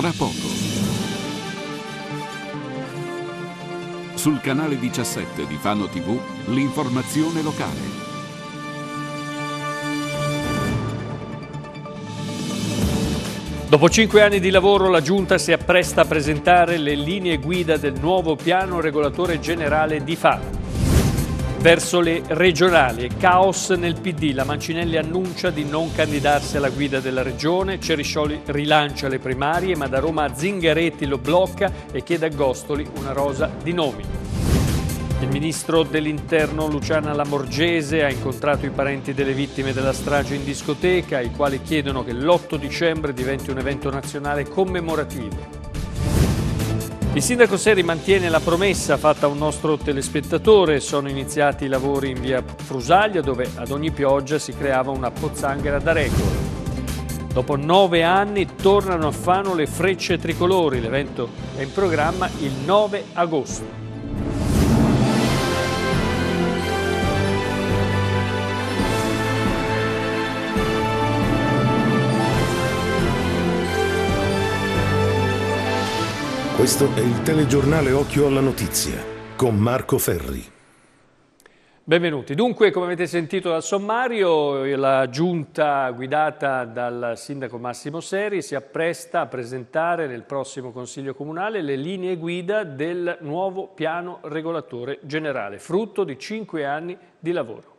tra poco. Sul canale 17 di Fano TV, l'informazione locale. Dopo cinque anni di lavoro la Giunta si appresta a presentare le linee guida del nuovo piano regolatore generale di Fano. Verso le regionali, caos nel PD, la Mancinelli annuncia di non candidarsi alla guida della regione, Ceriscioli rilancia le primarie, ma da Roma Zingaretti lo blocca e chiede a Gostoli una rosa di nomi. Il ministro dell'interno Luciana Lamorgese ha incontrato i parenti delle vittime della strage in discoteca, i quali chiedono che l'8 dicembre diventi un evento nazionale commemorativo. Il sindaco Seri mantiene la promessa fatta a un nostro telespettatore. Sono iniziati i lavori in via Frusaglia dove ad ogni pioggia si creava una pozzanghera da record. Dopo nove anni tornano a Fano le frecce tricolori. L'evento è in programma il 9 agosto. Questo è il telegiornale Occhio alla Notizia con Marco Ferri. Benvenuti. Dunque, come avete sentito dal sommario, la giunta guidata dal sindaco Massimo Seri si appresta a presentare nel prossimo Consiglio Comunale le linee guida del nuovo piano regolatore generale, frutto di cinque anni di lavoro.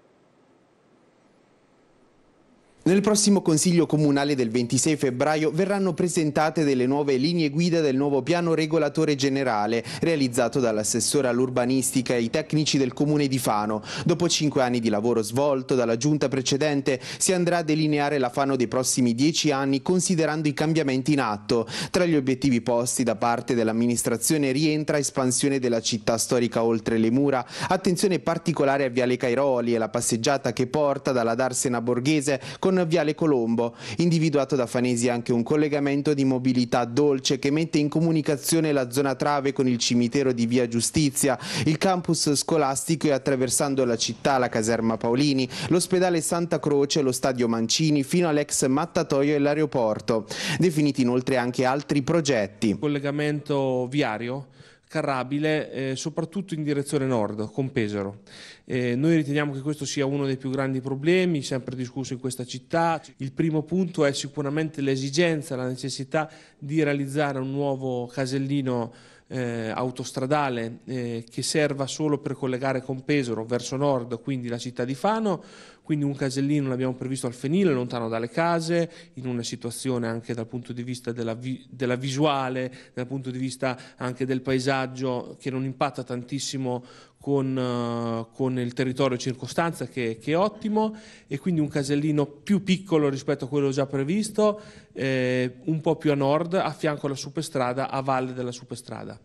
Nel prossimo Consiglio Comunale del 26 febbraio verranno presentate delle nuove linee guida del nuovo piano regolatore generale realizzato dall'assessore all'urbanistica e i tecnici del Comune di Fano. Dopo cinque anni di lavoro svolto dalla giunta precedente si andrà a delineare la Fano dei prossimi dieci anni considerando i cambiamenti in atto. Tra gli obiettivi posti da parte dell'amministrazione rientra espansione della città storica oltre le mura, attenzione particolare a Viale Cairoli e la passeggiata che porta dalla Darsena Borghese con Viale Colombo, individuato da Fanesi anche un collegamento di mobilità dolce che mette in comunicazione la zona trave con il cimitero di Via Giustizia, il campus scolastico e attraversando la città, la caserma Paolini, l'ospedale Santa Croce, lo stadio Mancini, fino all'ex mattatoio e l'aeroporto. Definiti inoltre anche altri progetti. Collegamento viario carrabile eh, soprattutto in direzione nord, con Pesaro. Eh, noi riteniamo che questo sia uno dei più grandi problemi, sempre discusso in questa città. Il primo punto è sicuramente l'esigenza, la necessità di realizzare un nuovo casellino eh, autostradale eh, che serva solo per collegare con Pesaro verso nord, quindi la città di Fano, quindi un casellino l'abbiamo previsto al fenile, lontano dalle case, in una situazione anche dal punto di vista della, vi, della visuale, dal punto di vista anche del paesaggio che non impatta tantissimo con, eh, con, il territorio e circostanza che, che, è ottimo e quindi un casellino più piccolo rispetto a quello già previsto, eh, un po' più a nord, a fianco alla superstrada, a valle della superstrada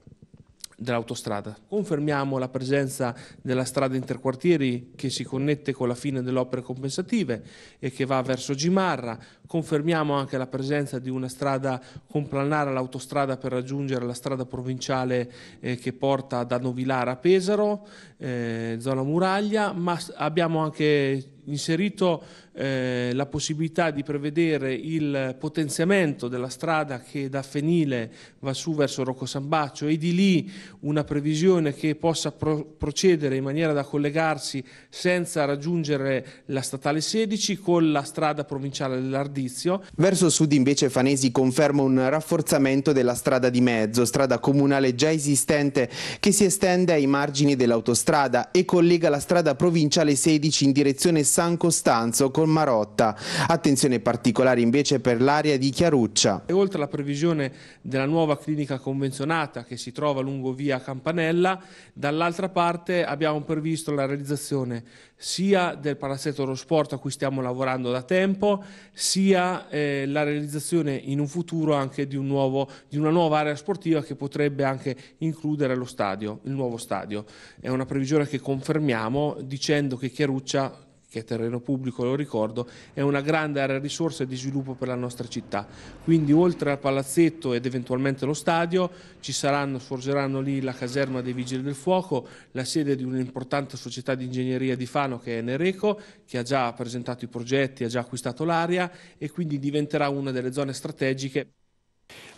dell'autostrada. Confermiamo la presenza della strada interquartieri che si connette con la fine delle opere compensative e che va verso Gimarra, confermiamo anche la presenza di una strada complanare all'autostrada per raggiungere la strada provinciale eh, che porta da Novilara a Pesaro, eh, zona muraglia, ma abbiamo anche inserito eh, la possibilità di prevedere il potenziamento della strada che da Fenile va su verso Rocco Sambaccio e di lì una previsione che possa pro procedere in maniera da collegarsi senza raggiungere la statale 16 con la strada provinciale dell'Ardizio. Verso sud invece Fanesi conferma un rafforzamento della strada di mezzo, strada comunale già esistente che si estende ai margini dell'autostrada e collega la strada provinciale 16 in direzione San Costanzo con Marotta. Attenzione particolare invece per l'area di Chiaruccia. E oltre alla previsione della nuova clinica convenzionata che si trova lungo via Campanella, dall'altra parte abbiamo previsto la realizzazione sia del palazzetto sport a cui stiamo lavorando da tempo, sia eh, la realizzazione in un futuro anche di, un nuovo, di una nuova area sportiva che potrebbe anche includere lo stadio, il nuovo stadio. È una previsione che confermiamo dicendo che Chiaruccia che è terreno pubblico, lo ricordo, è una grande area risorsa di sviluppo per la nostra città. Quindi oltre al palazzetto ed eventualmente lo stadio ci saranno, sorgeranno lì la caserma dei Vigili del Fuoco, la sede di un'importante società di ingegneria di Fano che è Nereco, che ha già presentato i progetti, ha già acquistato l'area e quindi diventerà una delle zone strategiche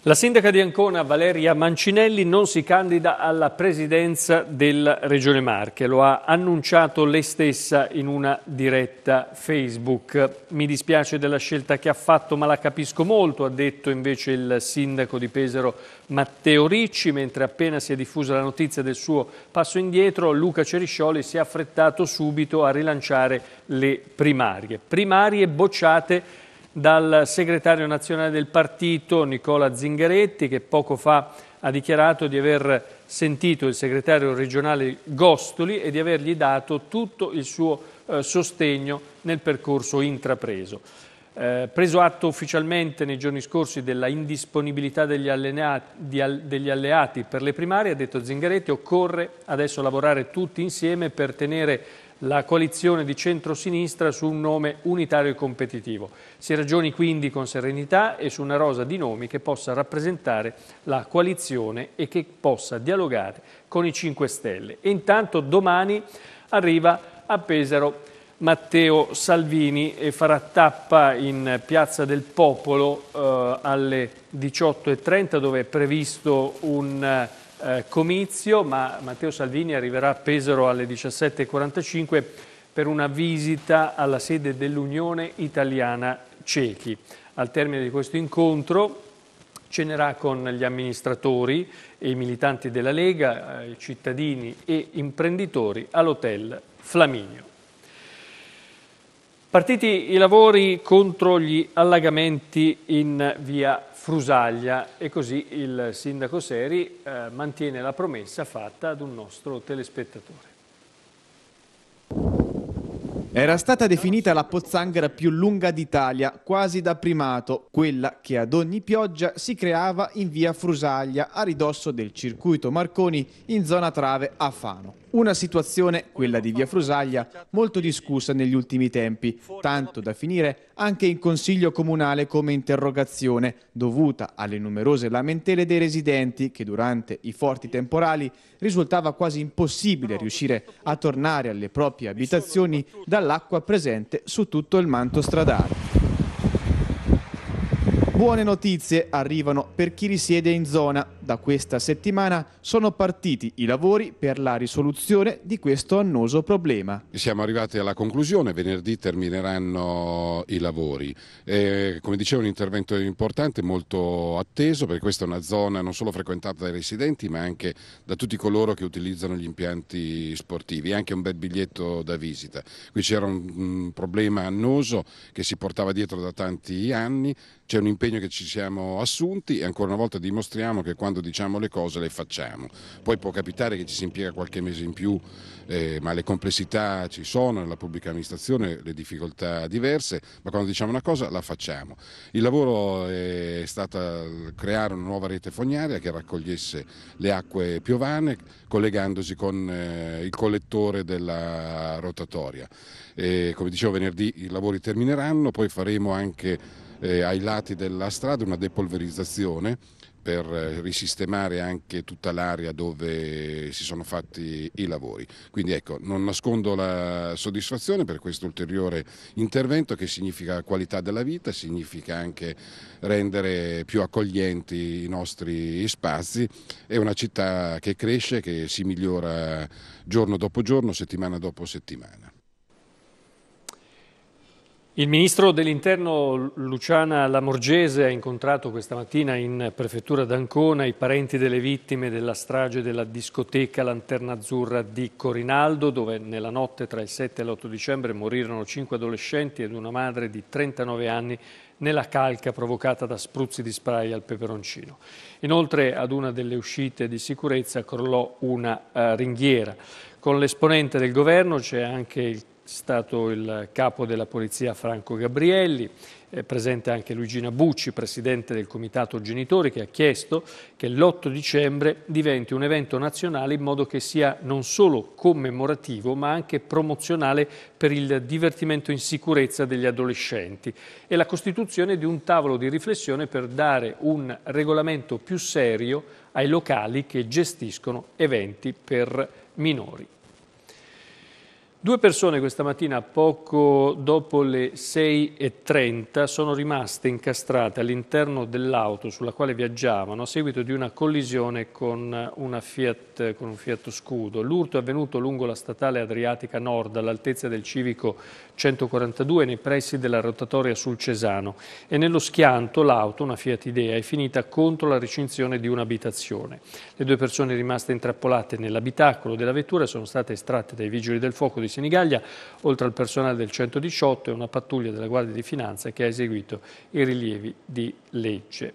la sindaca di Ancona Valeria Mancinelli non si candida alla presidenza della Regione Marche, lo ha annunciato lei stessa in una diretta Facebook. Mi dispiace della scelta che ha fatto ma la capisco molto, ha detto invece il sindaco di Pesaro Matteo Ricci, mentre appena si è diffusa la notizia del suo passo indietro Luca Ceriscioli si è affrettato subito a rilanciare le primarie. Primarie bocciate dal segretario nazionale del partito Nicola Zingaretti che poco fa ha dichiarato di aver sentito il segretario regionale Gostoli e di avergli dato tutto il suo eh, sostegno nel percorso intrapreso. Eh, preso atto ufficialmente nei giorni scorsi della indisponibilità degli, alleati, al, degli alleati per le primarie, ha detto Zingaretti, occorre adesso lavorare tutti insieme per tenere la coalizione di centrosinistra su un nome unitario e competitivo. Si ragioni quindi con serenità e su una rosa di nomi che possa rappresentare la coalizione e che possa dialogare con i 5 Stelle. E intanto domani arriva a Pesaro Matteo Salvini e farà tappa in Piazza del Popolo eh, alle 18.30 dove è previsto un eh, eh, comizio, ma Matteo Salvini arriverà a Pesaro alle 17.45 per una visita alla sede dell'Unione Italiana Cechi. Al termine di questo incontro cenerà con gli amministratori e i militanti della Lega, eh, cittadini e imprenditori all'hotel Flaminio. Partiti i lavori contro gli allagamenti in via Frusaglia e così il sindaco Seri eh, mantiene la promessa fatta ad un nostro telespettatore. Era stata definita la pozzanghera più lunga d'Italia, quasi da primato, quella che ad ogni pioggia si creava in via Frusaglia, a ridosso del circuito Marconi, in zona Trave a Fano. Una situazione, quella di via Frusaglia, molto discussa negli ultimi tempi, tanto da finire anche in Consiglio Comunale come interrogazione, dovuta alle numerose lamentele dei residenti che durante i forti temporali risultava quasi impossibile riuscire a tornare alle proprie abitazioni dall'acqua presente su tutto il manto stradale. Buone notizie arrivano per chi risiede in zona da questa settimana sono partiti i lavori per la risoluzione di questo annoso problema. Siamo arrivati alla conclusione, venerdì termineranno i lavori. Eh, come dicevo un intervento importante, molto atteso, perché questa è una zona non solo frequentata dai residenti ma anche da tutti coloro che utilizzano gli impianti sportivi, anche un bel biglietto da visita. Qui c'era un, un problema annoso che si portava dietro da tanti anni, c'è un impegno che ci siamo assunti e ancora una volta dimostriamo che quando quando diciamo le cose le facciamo. Poi può capitare che ci si impiega qualche mese in più, eh, ma le complessità ci sono nella pubblica amministrazione, le difficoltà diverse, ma quando diciamo una cosa la facciamo. Il lavoro è stato creare una nuova rete fognaria che raccogliesse le acque piovane collegandosi con eh, il collettore della rotatoria. E, come dicevo venerdì i lavori termineranno, poi faremo anche eh, ai lati della strada una depolverizzazione per eh, risistemare anche tutta l'area dove si sono fatti i lavori. Quindi ecco, non nascondo la soddisfazione per questo ulteriore intervento che significa qualità della vita, significa anche rendere più accoglienti i nostri spazi. È una città che cresce, che si migliora giorno dopo giorno, settimana dopo settimana. Il ministro dell'interno Luciana Lamorgese ha incontrato questa mattina in prefettura d'Ancona i parenti delle vittime della strage della discoteca Lanterna Azzurra di Corinaldo dove nella notte tra il 7 e l'8 dicembre morirono cinque adolescenti ed una madre di 39 anni nella calca provocata da spruzzi di spray al peperoncino. Inoltre ad una delle uscite di sicurezza crollò una eh, ringhiera. Con l'esponente del governo c'è anche il stato il capo della polizia Franco Gabrielli, è eh, presente anche Luigina Bucci, presidente del Comitato Genitori, che ha chiesto che l'8 dicembre diventi un evento nazionale in modo che sia non solo commemorativo ma anche promozionale per il divertimento in sicurezza degli adolescenti e la costituzione di un tavolo di riflessione per dare un regolamento più serio ai locali che gestiscono eventi per minori. Due persone questa mattina, poco dopo le 6.30, sono rimaste incastrate all'interno dell'auto sulla quale viaggiavano a seguito di una collisione con, una Fiat, con un Fiat Scudo. L'urto è avvenuto lungo la statale Adriatica Nord, all'altezza del civico 142, nei pressi della rotatoria sul Cesano. E nello schianto l'auto, una Fiat Idea, è finita contro la recinzione di un'abitazione. Le due persone rimaste intrappolate nell'abitacolo della vettura sono state estratte dai vigili del fuoco di Senigallia, oltre al personale del 118 e una pattuglia della Guardia di Finanza che ha eseguito i rilievi di legge.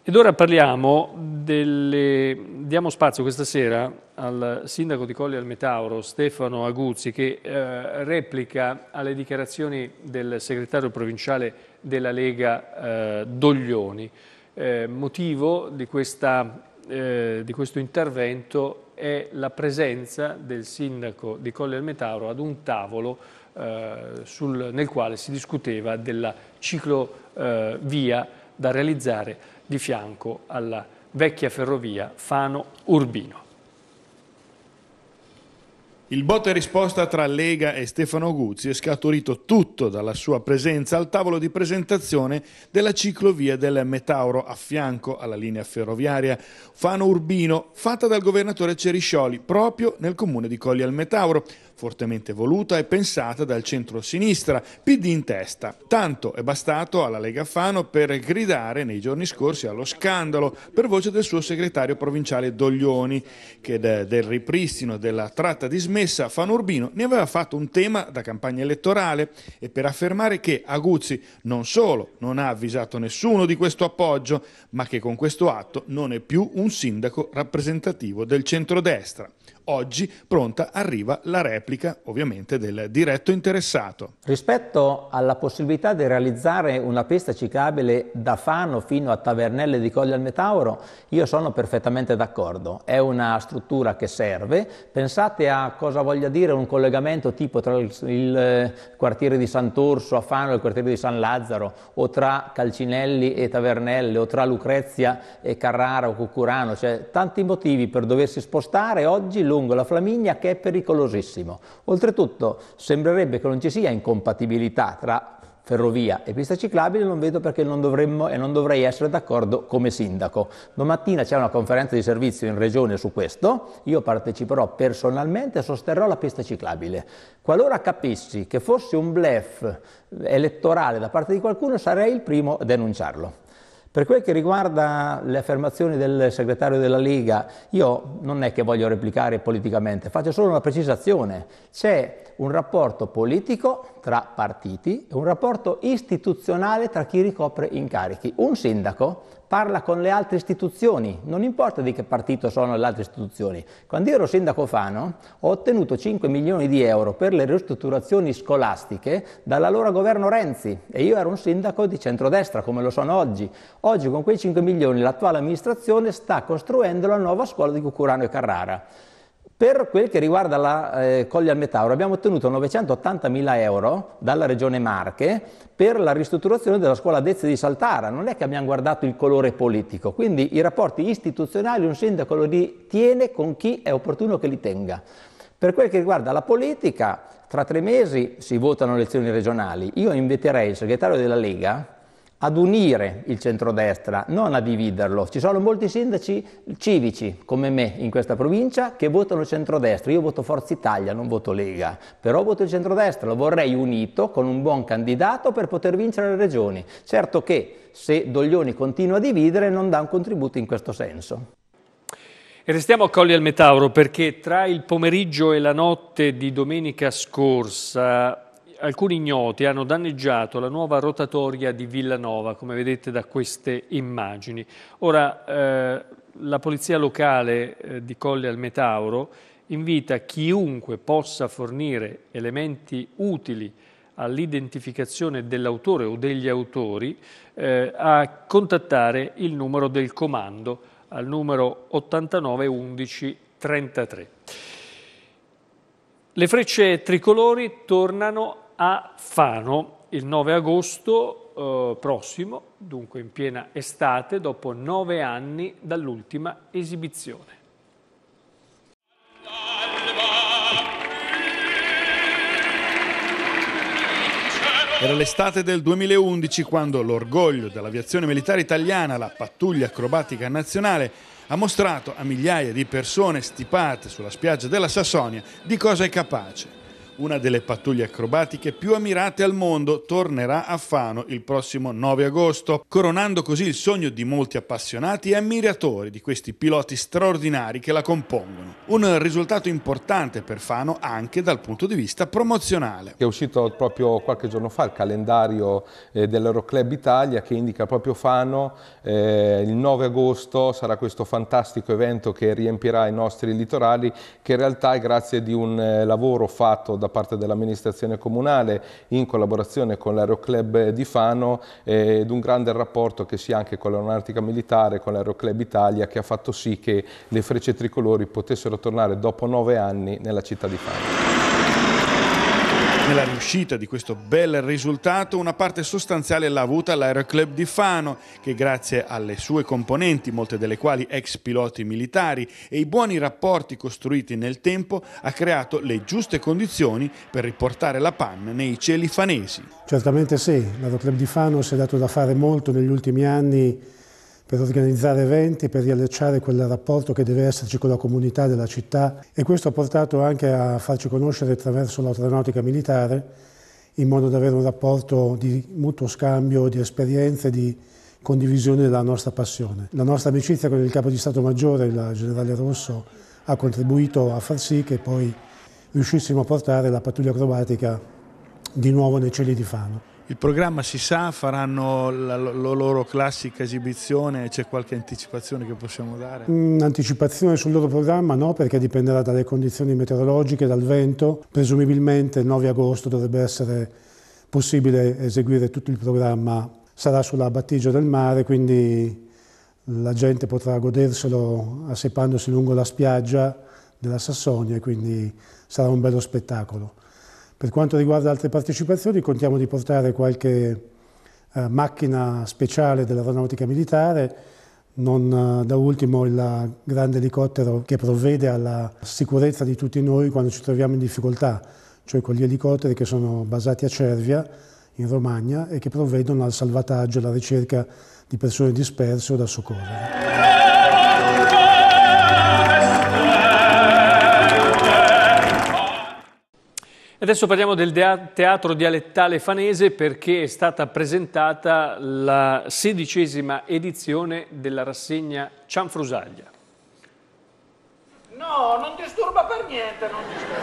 Ed ora parliamo delle... diamo spazio questa sera al sindaco di Colli al Metauro, Stefano Aguzzi, che eh, replica alle dichiarazioni del segretario provinciale della Lega eh, Doglioni. Eh, motivo di, questa, eh, di questo intervento è la presenza del sindaco di Colle del Metauro ad un tavolo eh, sul, nel quale si discuteva della ciclovia eh, da realizzare di fianco alla vecchia ferrovia Fano-Urbino. Il botto e risposta tra Lega e Stefano Guzzi è scaturito tutto dalla sua presenza al tavolo di presentazione della ciclovia del Metauro a fianco alla linea ferroviaria Fano Urbino, fatta dal governatore Ceriscioli proprio nel comune di Colli al Metauro fortemente voluta e pensata dal centro-sinistra, PD in testa. Tanto è bastato alla Lega Fano per gridare nei giorni scorsi allo scandalo per voce del suo segretario provinciale Doglioni, che del ripristino della tratta dismessa Fano Urbino ne aveva fatto un tema da campagna elettorale e per affermare che Aguzzi non solo non ha avvisato nessuno di questo appoggio, ma che con questo atto non è più un sindaco rappresentativo del centrodestra. Oggi pronta arriva la replica ovviamente del diretto interessato. Rispetto alla possibilità di realizzare una pista ciclabile da Fano fino a Tavernelle di Coglia al Metauro, io sono perfettamente d'accordo. È una struttura che serve. Pensate a cosa voglia dire un collegamento tipo tra il, il eh, quartiere di Sant'Orso a Fano e il quartiere di San Lazzaro o tra Calcinelli e Tavernelle o tra Lucrezia e Carrara o Cucurano, cioè tanti motivi per doversi spostare oggi lungo la Flaminia che è pericolosissimo. Oltretutto sembrerebbe che non ci sia incompatibilità tra ferrovia e pista ciclabile, non vedo perché non dovremmo e non dovrei essere d'accordo come sindaco. Domattina c'è una conferenza di servizio in regione su questo, io parteciperò personalmente e sosterrò la pista ciclabile. Qualora capissi che fosse un blef elettorale da parte di qualcuno sarei il primo a denunciarlo. Per quel che riguarda le affermazioni del segretario della Lega, io non è che voglio replicare politicamente, faccio solo una precisazione. C'è un rapporto politico tra partiti e un rapporto istituzionale tra chi ricopre incarichi. Un sindaco parla con le altre istituzioni, non importa di che partito sono le altre istituzioni. Quando ero sindaco Fano ho ottenuto 5 milioni di euro per le ristrutturazioni scolastiche dall'allora governo Renzi e io ero un sindaco di centrodestra come lo sono oggi. Oggi con quei 5 milioni l'attuale amministrazione sta costruendo la nuova scuola di Cucurano e Carrara. Per quel che riguarda la eh, Colli al Metauro abbiamo ottenuto 980.000 euro dalla Regione Marche per la ristrutturazione della scuola Dezze di Saltara. Non è che abbiamo guardato il colore politico, quindi i rapporti istituzionali un sindaco li tiene con chi è opportuno che li tenga. Per quel che riguarda la politica, tra tre mesi si votano le elezioni regionali. Io inviterei il segretario della Lega, ad unire il centrodestra, non a dividerlo. Ci sono molti sindaci civici come me in questa provincia che votano centrodestra. Io voto Forza Italia, non voto Lega, però voto il centrodestra, lo vorrei unito con un buon candidato per poter vincere le regioni. Certo che se Doglioni continua a dividere non dà un contributo in questo senso. E restiamo a Colli al Metauro perché tra il pomeriggio e la notte di domenica scorsa alcuni ignoti hanno danneggiato la nuova rotatoria di Villanova, come vedete da queste immagini. Ora, eh, la polizia locale eh, di Colle al Metauro invita chiunque possa fornire elementi utili all'identificazione dell'autore o degli autori eh, a contattare il numero del comando al numero 89 11 33. Le frecce tricolori tornano a a Fano il 9 agosto eh, prossimo, dunque in piena estate, dopo nove anni dall'ultima esibizione. Era l'estate del 2011 quando l'orgoglio dell'aviazione militare italiana, la pattuglia acrobatica nazionale, ha mostrato a migliaia di persone stipate sulla spiaggia della Sassonia di cosa è capace una delle pattuglie acrobatiche più ammirate al mondo, tornerà a Fano il prossimo 9 agosto, coronando così il sogno di molti appassionati e ammiratori di questi piloti straordinari che la compongono. Un risultato importante per Fano anche dal punto di vista promozionale. È uscito proprio qualche giorno fa il calendario eh, dell'Euroclub Italia che indica proprio Fano, eh, il 9 agosto sarà questo fantastico evento che riempirà i nostri litorali che in realtà è grazie di un eh, lavoro fatto da parte dell'amministrazione comunale in collaborazione con l'Aeroclub di Fano ed un grande rapporto che si ha anche con l'Aeronautica Militare, con l'Aeroclub Italia che ha fatto sì che le frecce tricolori potessero tornare dopo nove anni nella città di Fano. Nella riuscita di questo bel risultato una parte sostanziale l'ha avuta l'Aeroclub di Fano che grazie alle sue componenti, molte delle quali ex piloti militari e i buoni rapporti costruiti nel tempo ha creato le giuste condizioni per riportare la PAN nei cieli fanesi. Certamente sì, l'Aeroclub di Fano si è dato da fare molto negli ultimi anni per organizzare eventi, per riallacciare quel rapporto che deve esserci con la comunità della città e questo ha portato anche a farci conoscere attraverso l'autoronautica militare in modo da avere un rapporto di mutuo scambio, di esperienze, di condivisione della nostra passione. La nostra amicizia con il capo di Stato Maggiore, il generale Rosso, ha contribuito a far sì che poi riuscissimo a portare la pattuglia acrobatica di nuovo nei cieli di Fano. Il programma si sa, faranno la, la loro classica esibizione, c'è qualche anticipazione che possiamo dare? Un'anticipazione mm, sul loro programma no, perché dipenderà dalle condizioni meteorologiche, dal vento. Presumibilmente il 9 agosto dovrebbe essere possibile eseguire tutto il programma. Sarà sulla battigia del mare, quindi la gente potrà goderselo assepandosi lungo la spiaggia della Sassonia, quindi sarà un bello spettacolo. Per quanto riguarda altre partecipazioni, contiamo di portare qualche eh, macchina speciale dell'aeronautica militare, non eh, da ultimo il grande elicottero che provvede alla sicurezza di tutti noi quando ci troviamo in difficoltà, cioè con gli elicotteri che sono basati a Cervia, in Romagna, e che provvedono al salvataggio e alla ricerca di persone disperse o da soccorrere. Adesso parliamo del teatro dialettale fanese perché è stata presentata la sedicesima edizione della rassegna Cianfrusaglia. No, non disturba per niente, non disturba.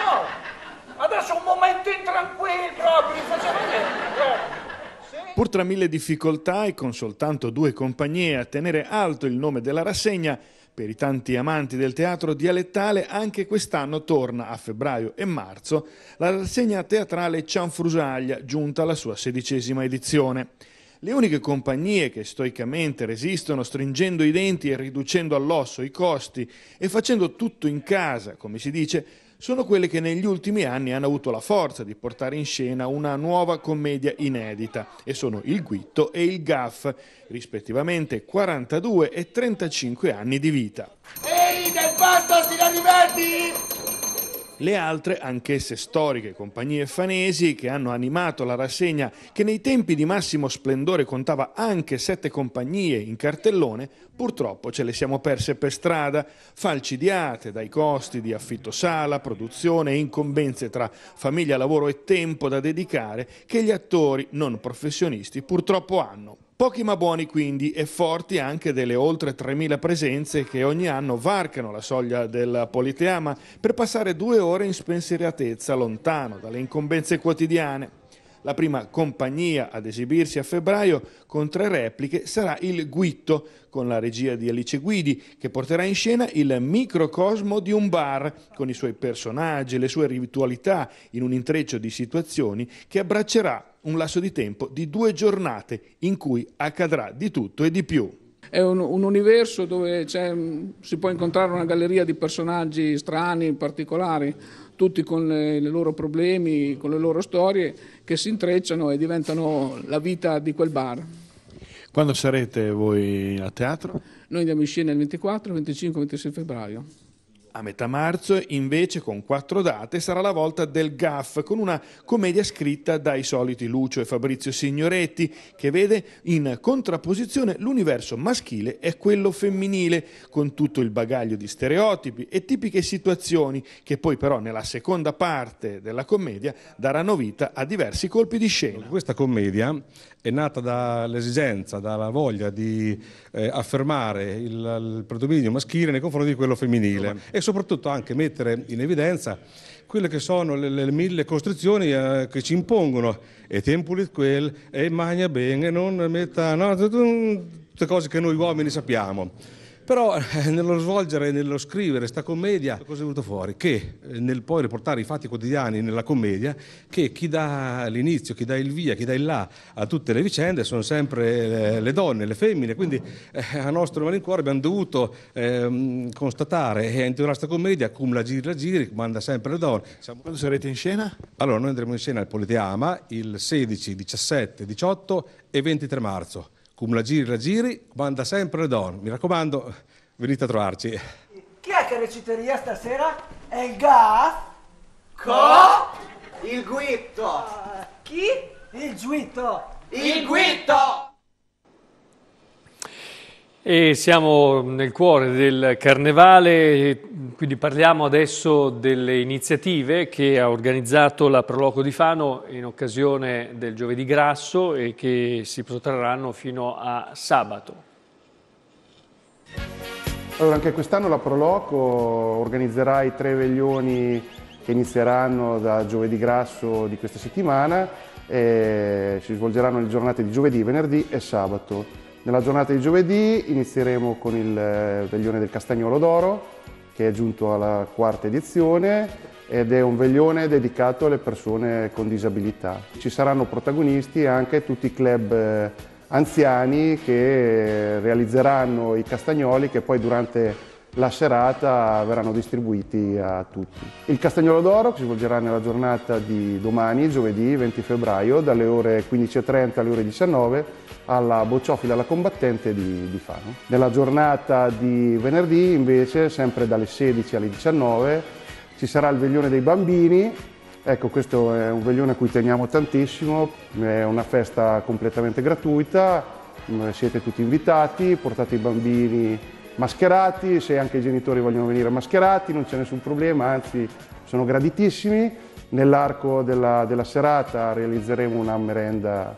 No, adesso un momento intranquillo, proprio, non facciamo niente. Pur tra mille difficoltà e con soltanto due compagnie a tenere alto il nome della rassegna, per i tanti amanti del teatro dialettale, anche quest'anno torna a febbraio e marzo la rassegna teatrale Cianfrusaglia, giunta alla sua sedicesima edizione. Le uniche compagnie che stoicamente resistono stringendo i denti e riducendo all'osso i costi e facendo tutto in casa, come si dice, sono quelle che negli ultimi anni hanno avuto la forza di portare in scena una nuova commedia inedita e sono il Guitto e il Gaff, rispettivamente 42 e 35 anni di vita. Ehi, del pasto si la diverti! Le altre, anch'esse storiche compagnie fanesi, che hanno animato la rassegna che nei tempi di massimo splendore contava anche sette compagnie in cartellone, purtroppo ce le siamo perse per strada, falcidiate dai costi di affitto sala, produzione e incombenze tra famiglia, lavoro e tempo da dedicare che gli attori non professionisti purtroppo hanno. Pochi ma buoni quindi e forti anche delle oltre 3.000 presenze che ogni anno varcano la soglia del Politeama per passare due ore in spensieratezza lontano dalle incombenze quotidiane. La prima compagnia ad esibirsi a febbraio con tre repliche sarà il Guitto, con la regia di Alice Guidi, che porterà in scena il microcosmo di un bar, con i suoi personaggi e le sue ritualità, in un intreccio di situazioni che abbraccerà un lasso di tempo di due giornate in cui accadrà di tutto e di più. È un, un universo dove mm, si può incontrare una galleria di personaggi strani, particolari, tutti con i loro problemi, con le loro storie che si intrecciano e diventano la vita di quel bar. Quando sarete voi a teatro? Noi andiamo in scena il 24, 25, 26 febbraio. A metà marzo, invece, con quattro date, sarà la volta del GAF, con una commedia scritta dai soliti Lucio e Fabrizio Signoretti, che vede in contrapposizione l'universo maschile e quello femminile, con tutto il bagaglio di stereotipi e tipiche situazioni, che poi però nella seconda parte della commedia daranno vita a diversi colpi di scena. Questa commedia è nata dall'esigenza, dalla voglia di eh, affermare il, il predominio maschile nei confronti di quello femminile. E soprattutto anche mettere in evidenza quelle che sono le, le mille costrizioni eh, che ci impongono e tempulit quel e magna bene, non metta, no, tutte cose che noi uomini sappiamo. Però eh, nello svolgere, nello scrivere questa commedia, cosa è venuto fuori? Che eh, nel poi riportare i fatti quotidiani nella commedia, che chi dà l'inizio, chi dà il via, chi dà il là a tutte le vicende sono sempre le, eh, le donne, le femmine, quindi eh, a nostro malincuore abbiamo dovuto eh, constatare e intitolare questa commedia cum la giri la giri, manda sempre le donne. Siamo... Quando sarete in scena? Allora noi andremo in scena al Politeama il 16, 17, 18 e 23 marzo. Cum la giri la giri, manda sempre le Don. Mi raccomando, venite a trovarci. Chi è che reciteria stasera? È il Gaff? Co? Il Guitto. Uh, chi? Il Giuitto. Il Guitto! E siamo nel cuore del carnevale, quindi parliamo adesso delle iniziative che ha organizzato la Proloco di Fano in occasione del giovedì grasso e che si protrarranno fino a sabato. Allora, anche quest'anno la Proloco organizzerà i tre veglioni che inizieranno da giovedì grasso di questa settimana e si svolgeranno le giornate di giovedì, venerdì e sabato. Nella giornata di giovedì inizieremo con il eh, veglione del Castagnolo d'Oro, che è giunto alla quarta edizione ed è un veglione dedicato alle persone con disabilità. Ci saranno protagonisti anche tutti i club eh, anziani che eh, realizzeranno i castagnoli che poi durante la serata verranno distribuiti a tutti. Il Castagnolo d'Oro si svolgerà nella giornata di domani, giovedì 20 febbraio, dalle ore 15.30 alle ore 19 alla Bocciofila alla Combattente di, di Fano. Nella giornata di venerdì invece, sempre dalle 16 alle 19, ci sarà il veglione dei bambini Ecco, questo è un veglione a cui teniamo tantissimo, è una festa completamente gratuita, mm, siete tutti invitati, portate i bambini mascherati, se anche i genitori vogliono venire mascherati non c'è nessun problema, anzi sono graditissimi. Nell'arco della, della serata realizzeremo una merenda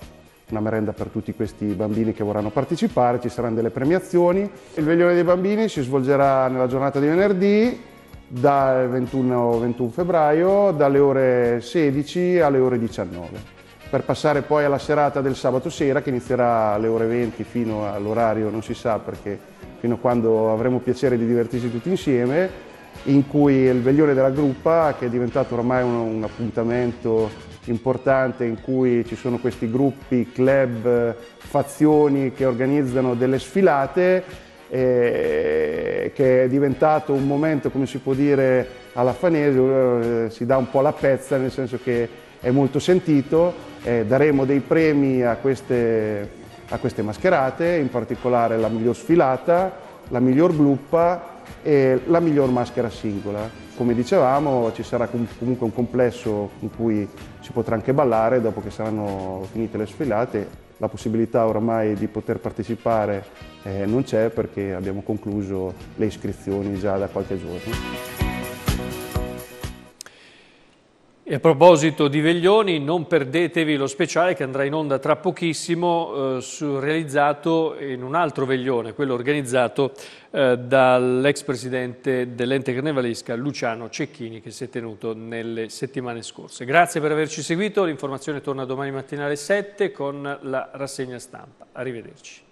una merenda per tutti questi bambini che vorranno partecipare, ci saranno delle premiazioni. Il veglione dei bambini si svolgerà nella giornata di venerdì dal 21, 21, febbraio dalle ore 16 alle ore 19 per passare poi alla serata del sabato sera che inizierà alle ore 20 fino all'orario non si sa perché fino a quando avremo piacere di divertirci tutti insieme, in cui il veglione della gruppa, che è diventato ormai un, un appuntamento importante in cui ci sono questi gruppi, club, fazioni che organizzano delle sfilate, eh, che è diventato un momento, come si può dire, alla fanese, eh, si dà un po' la pezza, nel senso che è molto sentito, eh, daremo dei premi a queste a queste mascherate, in particolare la miglior sfilata, la miglior bluppa e la miglior maschera singola. Come dicevamo ci sarà comunque un complesso in cui si potrà anche ballare dopo che saranno finite le sfilate. La possibilità oramai di poter partecipare eh, non c'è perché abbiamo concluso le iscrizioni già da qualche giorno. E a proposito di Veglioni, non perdetevi lo speciale che andrà in onda tra pochissimo, eh, su, realizzato in un altro Veglione, quello organizzato eh, dall'ex presidente dell'ente carnevalesca Luciano Cecchini che si è tenuto nelle settimane scorse. Grazie per averci seguito, l'informazione torna domani mattina alle 7 con la rassegna stampa. Arrivederci.